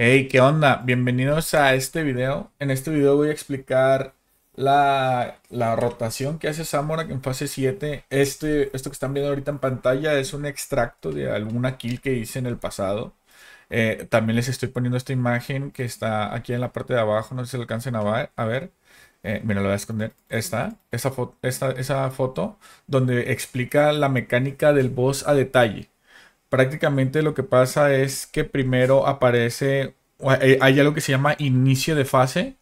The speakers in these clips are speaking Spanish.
Hey, ¿qué onda? Bienvenidos a este video. En este video voy a explicar la, rotación que hace Samorak en fase 7. Este, esto que están viendo ahorita en pantalla es un extracto de alguna kill que hice en el pasado. Eh, también les estoy poniendo esta imagen que está aquí en la parte de abajo, no sé si se alcancen a, a ver. Eh, mira, lo voy a esconder. Esta, esa, foto, esta, esa foto donde explica la mecánica del boss a detalle prácticamente lo que pasa es que primero aparece eh, hay algo que se llama inicio de fase,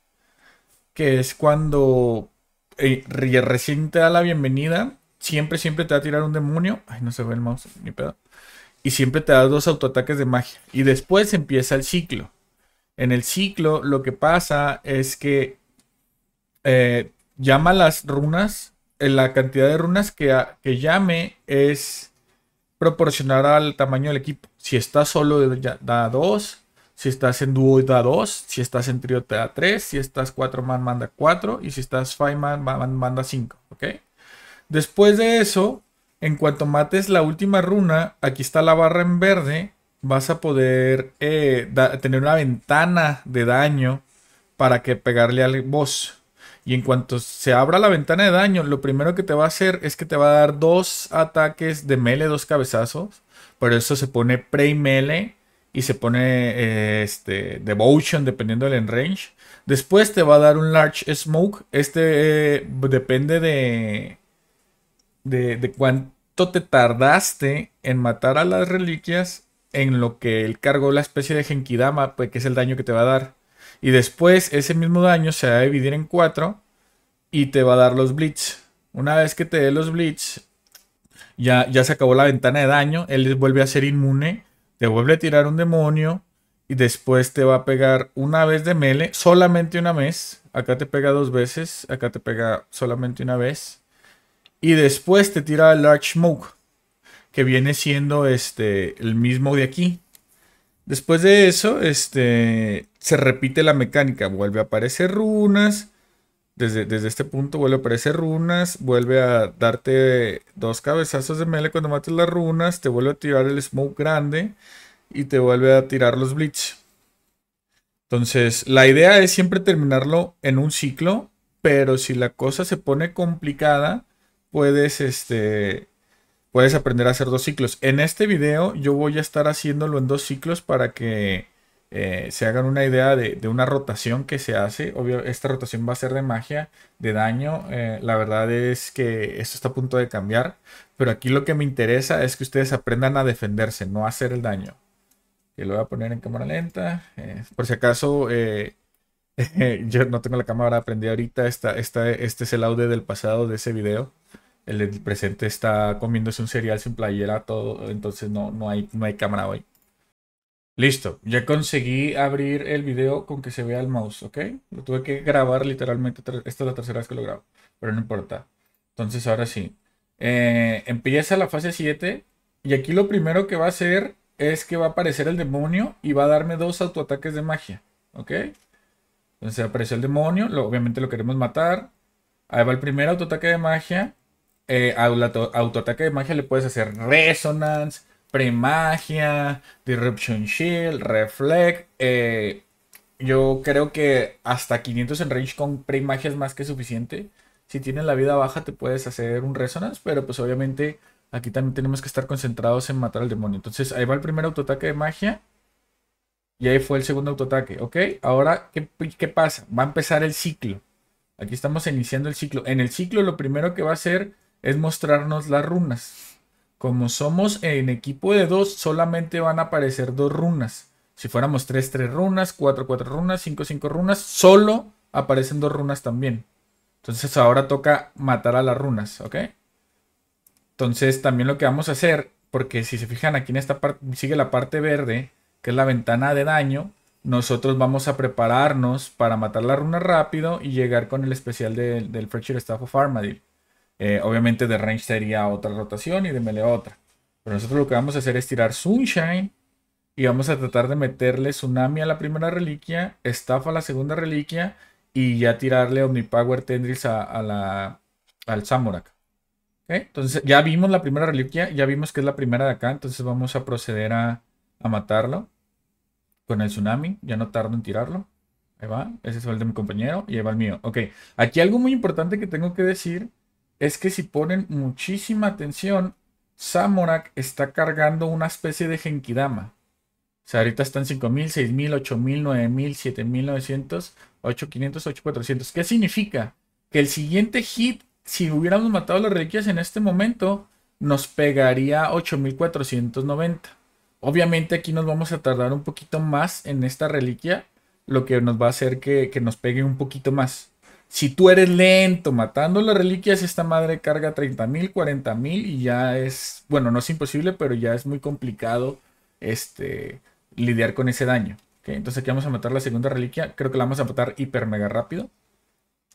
que es cuando eh, recién te da la bienvenida, siempre, siempre te va a tirar un demonio. Ay, no se ve el mouse, ni pedo. Y siempre te da dos autoataques de magia. Y después empieza el ciclo. En el ciclo lo que pasa es que eh, llama las runas, la cantidad de runas que, que llame es proporcionar al tamaño del equipo. Si está solo, da dos. Si estás en dúo da 2, si estás en trío te da 3, si estás 4 man manda 4 y si estás 5 man, manda 5, ¿ok? Después de eso, en cuanto mates la última runa, aquí está la barra en verde, vas a poder eh, tener una ventana de daño para que pegarle al boss. Y en cuanto se abra la ventana de daño, lo primero que te va a hacer es que te va a dar dos ataques de mele, dos cabezazos. Pero eso se pone pre mele y se pone eh, este, Devotion dependiendo del enrange. Después te va a dar un Large Smoke. Este eh, depende de, de, cuánto te tardaste en matar a las reliquias en lo que el cargo la especie de Genkidama, pues, que es el daño que te va a dar. Y después ese mismo daño se va a dividir en cuatro y te va a dar los Blitz. Una vez que te dé los Blitz, ya, ya se acabó la ventana de daño. Él vuelve a ser inmune te vuelve a tirar un demonio y después te va a pegar una vez de mele, solamente una vez. Acá te pega dos veces, acá te pega solamente una vez. Y después te tira el Large Smoke, que viene siendo este, el mismo de aquí. Después de eso, este, se repite la mecánica, vuelve a aparecer runas desde, este punto vuelve a aparecer runas, vuelve a darte dos cabezazos de mele cuando mates las runas, te vuelve a tirar el smoke grande y te vuelve a tirar los blitz. Entonces, la idea es siempre terminarlo en un ciclo, pero si la cosa se pone complicada, puedes este puedes aprender a hacer dos ciclos. En este video yo voy a estar haciéndolo en dos ciclos para que eh, se hagan una idea de, una rotación que se hace. Obvio, esta rotación va a ser de magia, de daño. Eh, la verdad es que esto está a punto de cambiar. Pero aquí lo que me interesa es que ustedes aprendan a defenderse, no a hacer el daño. Que lo voy a poner en cámara lenta. Eh, por si acaso, yo no tengo la cámara prendida ahorita. Esta, esta, este es el audio del pasado de ese video. El, del presente está comiéndose un cereal sin playera, todo. Entonces no, no, hay, no hay cámara hoy. Listo, ya conseguí abrir el video con que se vea el mouse, ¿ok? Lo tuve que grabar literalmente, esta es la tercera vez que lo grabo, pero no importa. Entonces ahora sí, eh, empieza la fase 7 y aquí lo primero que va a hacer es que va a aparecer el demonio y va a darme dos autoataques de magia, ¿ok? Entonces aparece el demonio, obviamente lo queremos matar. Ahí va el primer autoataque de magia. Eh, autoataque de magia le puedes hacer resonance Pre-Magia, Disruption Shield, Reflect. Eh, yo creo que hasta 500 en range con Pre-Magia es más que suficiente. Si tienes la vida baja te puedes hacer un Resonance, pero pues obviamente aquí también tenemos que estar concentrados en matar al demonio. Entonces ahí va el primer autoataque de magia. Y ahí fue el segundo autoataque, ¿ok? Ahora, ¿qué, ¿qué pasa? Va a empezar el ciclo. Aquí estamos iniciando el ciclo. En el ciclo lo primero que va a hacer es mostrarnos las runas. Como somos en equipo de dos, solamente van a aparecer dos runas. Si fuéramos tres, tres runas, 4, cuatro runas, cinco, cinco runas, solo aparecen dos runas también. Entonces ahora toca matar a las runas, ¿ok? Entonces también lo que vamos a hacer, porque si se fijan aquí en esta parte, sigue la parte verde, que es la ventana de daño, nosotros vamos a prepararnos para matar la runa rápido y llegar con el especial del Fracture Staff of Armadillo. Eh, obviamente de range sería otra rotación y de melee otra. Pero nosotros lo que vamos a hacer es tirar Sunshine y vamos a tratar de meterle Tsunami a la primera reliquia, Estafa a la segunda reliquia y ya tirarle Omnipower Tendrils a, la, al Samurak. Entonces ya vimos la primera reliquia, ya vimos que es la primera de acá, entonces vamos a proceder a, a matarlo con el Tsunami, ya no tardo en tirarlo. Ahí va, ese es el de mi compañero y ahí va el mío. Ok, aquí algo muy importante que tengo que decir es que si ponen muchísima atención, Samorak está cargando una especie de Genkidama. O sea, ahorita están 5000, 6000, 8000, 9000, 7900, 8500, 8400. ¿Qué significa? Que el siguiente hit, si hubiéramos matado las reliquias en este momento, nos pegaría 8490. Obviamente aquí nos vamos a tardar un poquito más en esta reliquia, lo que nos va a hacer que, que nos pegue un poquito más. Si tú eres lento matando las reliquias, esta madre carga 30.000, 40.000 y ya es, bueno, no es imposible, pero ya es muy complicado este, lidiar con ese daño. Entonces aquí vamos a matar la segunda reliquia. Creo que la vamos a matar hiper mega rápido.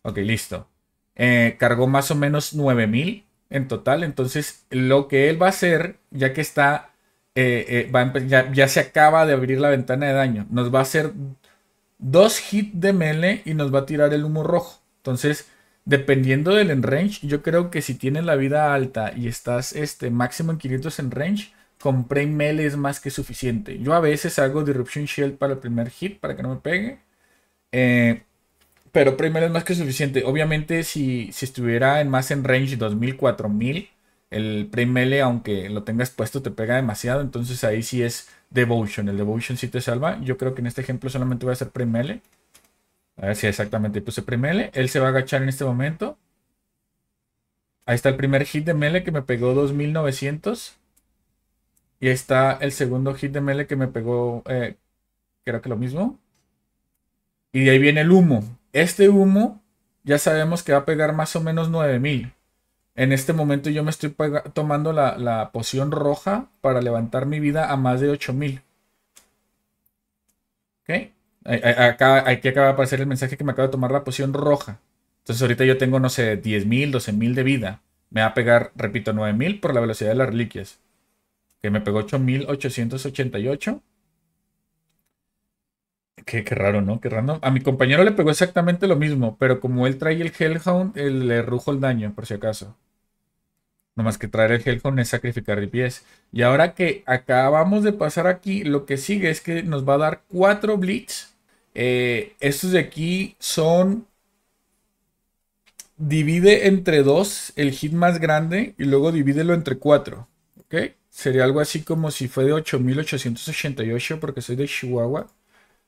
Ok, listo. Eh, cargó más o menos 9000 en total. Entonces, lo que él va a hacer, ya que está, eh, eh, va ya, se acaba de abrir la ventana de daño, nos va a hacer dos hits de melee y nos va a tirar el humo rojo. Entonces, dependiendo del en range, yo creo que si tienes la vida alta y estás este, máximo en 500 en range, con Prime Melee es más que suficiente. Yo a veces hago Disruption Shield para el primer hit, para que no me pegue. Eh, pero Prime Melee es más que suficiente. Obviamente, si, si estuviera en más en range 2000, 4000, el Prime Melee, aunque lo tengas puesto, te pega demasiado. Entonces ahí sí es Devotion. El Devotion sí te salva. Yo creo que en este ejemplo solamente voy a hacer Prime Melee. A ver si exactamente puse pues, primele. Él se va a agachar en este momento. Ahí está el primer hit de Mele que me pegó 2900. Y ahí está el segundo hit de Mele que me pegó, eh, creo que lo mismo. Y de ahí viene el humo. Este humo ya sabemos que va a pegar más o menos 9000. En este momento yo me estoy tomando la, la, poción roja para levantar mi vida a más de 8000. ¿Ok? aquí acaba de aparecer el mensaje que me acaba de tomar la poción roja. Entonces ahorita yo tengo, no sé, 10.000, 12.000 de vida. Me va a pegar, repito, 9.000 por la velocidad de las reliquias. Que me pegó 8.888. Qué, qué raro, ¿no? Qué raro. A mi compañero le pegó exactamente lo mismo, pero como él trae el Hellhound, le rujo el daño, por si acaso. No más que traer el Hellhound es sacrificar el pies. Y ahora que acabamos de pasar aquí, lo que sigue es que nos va a dar 4 Blitz eh, estos de aquí son. Divide entre dos el hit más grande y luego divídelo entre cuatro. ¿Ok? Sería algo así como si fue de 8888 porque soy de Chihuahua.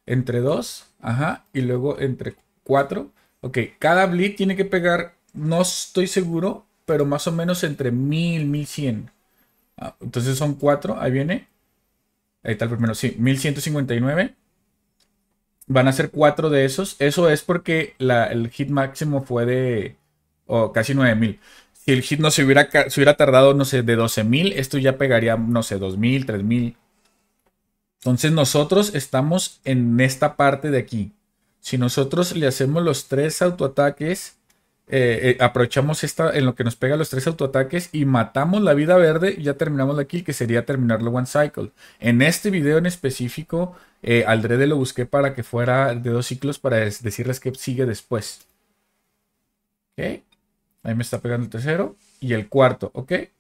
Entre dos. Ajá. Y luego entre cuatro. Ok. Cada bleed tiene que pegar. No estoy seguro, pero más o menos entre 1000, 1100. Ah, entonces son cuatro. Ahí viene. Ahí está el primero. Sí, 1159. Van a ser cuatro de esos. Eso es porque la, el hit máximo fue de casi 9000. Si el hit no se hubiera, se hubiera tardado, no sé, de 12000, esto ya pegaría, no sé, 2000, 3000. Entonces nosotros estamos en esta parte de aquí. Si nosotros le hacemos los tres autoataques eh, eh, aprovechamos esta en lo que nos pega los tres autoataques y matamos la vida verde, Y ya terminamos la que sería terminarlo one cycle. En este video en específico, eh, al lo busqué para que fuera de dos ciclos para decirles que sigue después. Ok, ahí me está pegando el tercero y el cuarto, ok, eh,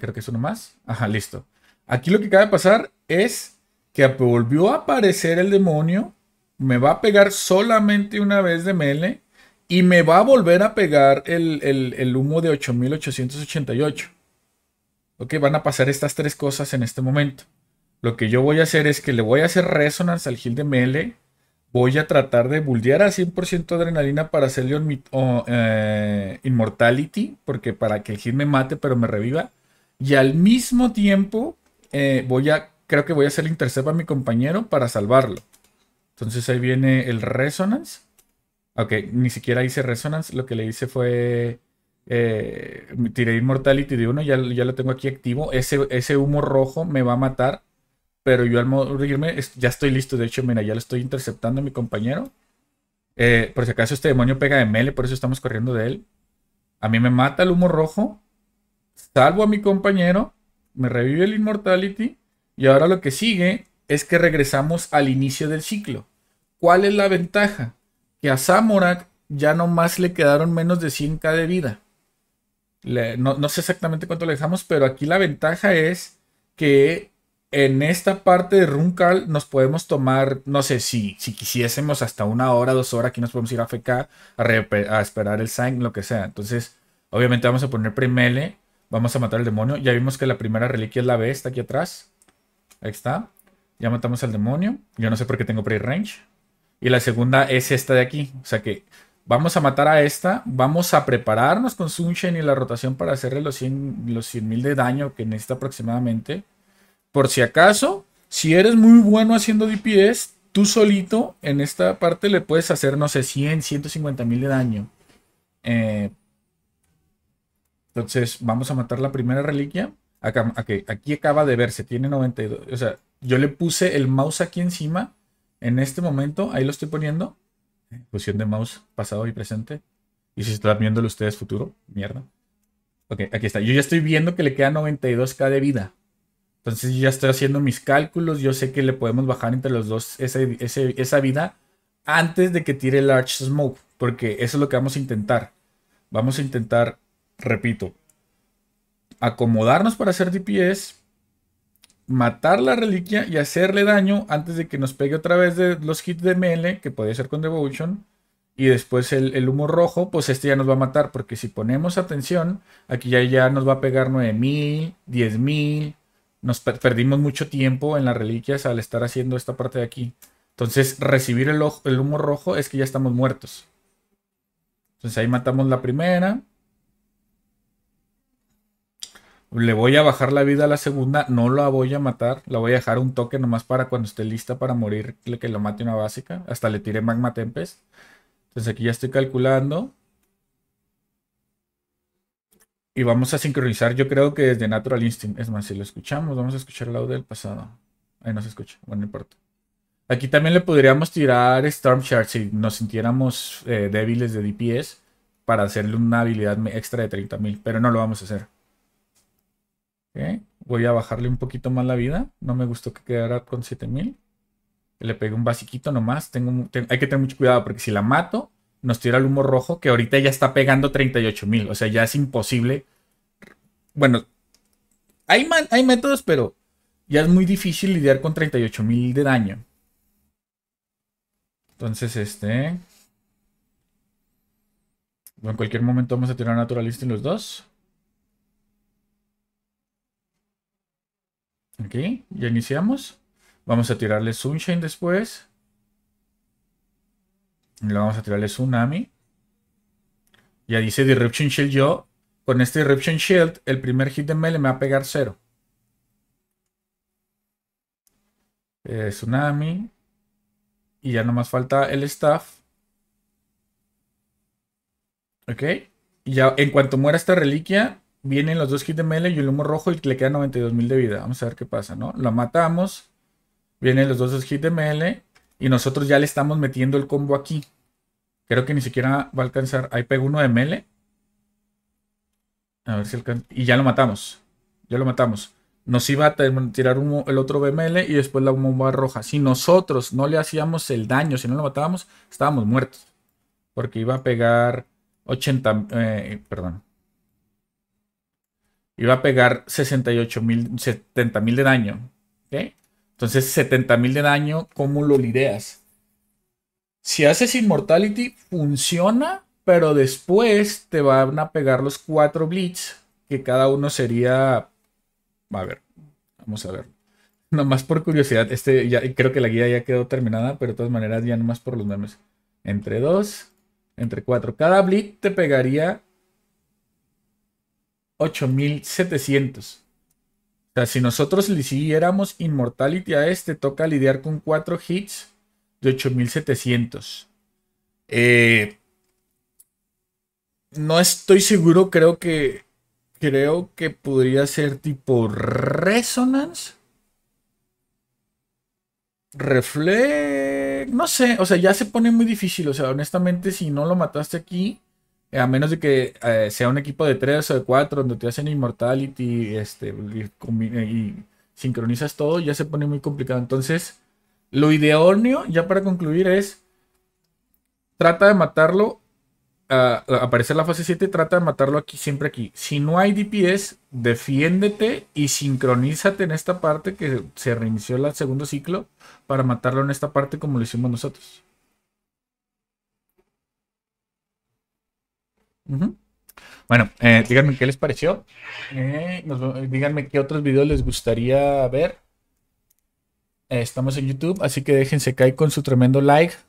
creo que es uno más. Ajá, listo. Aquí lo que acaba de pasar es que volvió a aparecer el demonio, me va a pegar solamente una vez de melee y me va a volver a pegar el, humo de 8888. Ok, van a pasar estas tres cosas en este momento. Lo que yo voy a hacer es que le voy a hacer resonance al Gil de Mele. Voy a tratar de buldear a 100% adrenalina para hacerle un, eh, inmortality. Porque para que el Gil me mate pero me reviva. Y al mismo tiempo eh, voy a... Creo que voy a hacer intercept a mi compañero para salvarlo. Entonces ahí viene el resonance. Ok, ni siquiera hice Resonance, lo que le hice fue... Eh, tiré Immortality de uno, ya, ya lo tengo aquí activo. Ese, ese humo rojo me va a matar, pero yo al morirme ya estoy listo. De hecho, mira, ya lo estoy interceptando a mi compañero. Eh, por si acaso este demonio pega de mele, por eso estamos corriendo de él. A mí me mata el humo rojo, salvo a mi compañero, me revive el Immortality. Y ahora lo que sigue es que regresamos al inicio del ciclo. ¿Cuál es la ventaja? que a Samurak ya nomás le quedaron menos de 100k de vida. no, sé exactamente cuánto le dejamos, pero aquí la ventaja es que en esta parte de Runcal nos podemos tomar, no sé, si, si quisiésemos hasta una hora, dos horas, aquí nos podemos ir a FK a, esperar el sign, lo que sea. Entonces, obviamente vamos a poner primele, vamos a matar al demonio. Ya vimos que la primera reliquia es la B, está aquí atrás. Ahí está. Ya matamos al demonio. Yo no sé por qué tengo pre-range. Y la segunda es esta de aquí. O sea que vamos a matar a esta, vamos a prepararnos con Sunshine y la rotación para hacerle los 100 los 100.000 de daño que necesita aproximadamente. Por si acaso, si eres muy bueno haciendo DPS, tú solito en esta parte le puedes hacer, no sé, 100, 150.000 de daño. Eh, entonces, vamos a matar la primera reliquia. aquí acaba de verse, tiene 92. O sea, yo le puse el mouse aquí encima en este momento, ahí lo estoy poniendo. Fusión de mouse pasado y presente. Y si están viéndolo ustedes futuro, mierda. Ok, aquí está. Yo ya estoy viendo que le queda 92k de vida. Entonces ya estoy haciendo mis cálculos. Yo sé que le podemos bajar entre los dos esa vida antes de que tire el Arch Smoke. Porque eso es lo que vamos a intentar. Vamos a intentar, repito, acomodarnos para hacer DPS, matar la reliquia y hacerle daño antes de que nos pegue otra vez de los hits de melee, que puede ser con Devotion. Y después el, humo rojo, pues este ya nos va a matar. Porque si ponemos atención, aquí ya, ya nos va a pegar 9000, 10000. Nos perdimos mucho tiempo en las reliquias al estar haciendo esta parte de aquí. Entonces, recibir el, el humo rojo es que ya estamos muertos. Entonces ahí matamos la primera le voy a bajar la vida a la segunda, no la voy a matar, la voy a dejar un toque nomás para cuando esté lista para morir, que lo mate una básica. Hasta le tiré Magma Tempest. Entonces aquí ya estoy calculando. Y vamos a sincronizar, yo creo que desde Natural Instinct. Es más, si lo escuchamos, vamos a escuchar el audio del pasado. Ahí no se escucha, bueno, no importa. Aquí también le podríamos tirar Storm Shard si nos sintiéramos eh, débiles de DPS para hacerle una habilidad extra de 30.000, pero no lo vamos a hacer. ¿eh? Voy a bajarle un poquito más la vida. No me gustó que quedara con 7000. Le pegué un basiquito nomás. hay que tener mucho cuidado porque si la mato, nos tira el humo rojo que ahorita ya está pegando 38000. O sea, ya es imposible. Bueno, hay, hay métodos, pero ya es muy difícil lidiar con 38000 de daño. Entonces, este. En cualquier momento vamos a tirar naturalista en los dos. Ok, ya iniciamos. Vamos a tirarle Sunshine después. Le vamos a tirarle Tsunami. Ya dice Disruption Shield yo. Con este Disruption Shield, el primer hit de melee me va a pegar cero. Eh, tsunami. Y ya nomás falta el staff. Ok. Y ya en cuanto muera esta reliquia, Vienen los dos hits de melee y el humo rojo y le queda 92.000 de vida. Vamos a ver qué pasa, ¿no? Lo matamos. Vienen los dos hits de melee. Y nosotros ya le estamos metiendo el combo aquí. Creo que ni siquiera va a alcanzar. Ahí pega uno de melee. A ver si alcanza. Y ya lo matamos. Ya lo matamos. Nos iba a tirar el otro BML y después la bomba roja. Si nosotros no le hacíamos el daño, si no lo matábamos, estábamos muertos. Porque iba a pegar 80. Eh, perdón. Iba a pegar 68 mil, 70 mil de daño. ¿okay? Entonces, 70.000 mil de daño, ¿cómo lo lideas? Si haces Immortality, funciona, pero después te van a pegar los cuatro Blitz, que cada uno sería. A ver, vamos a ver. Nomás por curiosidad, este ya, creo que la guía ya quedó terminada, pero de todas maneras, ya nomás por los memes. Entre 2, entre 4. Cada Blitz te pegaría 8700. O sea, si nosotros le siguiéramos Immortality a este, toca lidiar con 4 hits de 8700. Eh, no estoy seguro, creo que. Creo que podría ser tipo Resonance. Reflex. No sé, o sea, ya se pone muy difícil. O sea, honestamente, si no lo mataste aquí, a menos de que eh, sea un equipo de 3 o de 4 donde te hacen Immortality este, y, sincronizas todo, ya se pone muy complicado. Entonces, lo ideóneo, ya para concluir, es trata de matarlo. aparece la fase 7, trata de matarlo aquí, siempre aquí. Si no hay DPS, defiéndete y sincronízate en esta parte que se reinició el segundo ciclo para matarlo en esta parte como lo hicimos nosotros. Bueno, eh, díganme qué les pareció. Eh, eh, díganme qué otros videos les gustaría ver. estamos en YouTube, así que déjense caer con su tremendo like.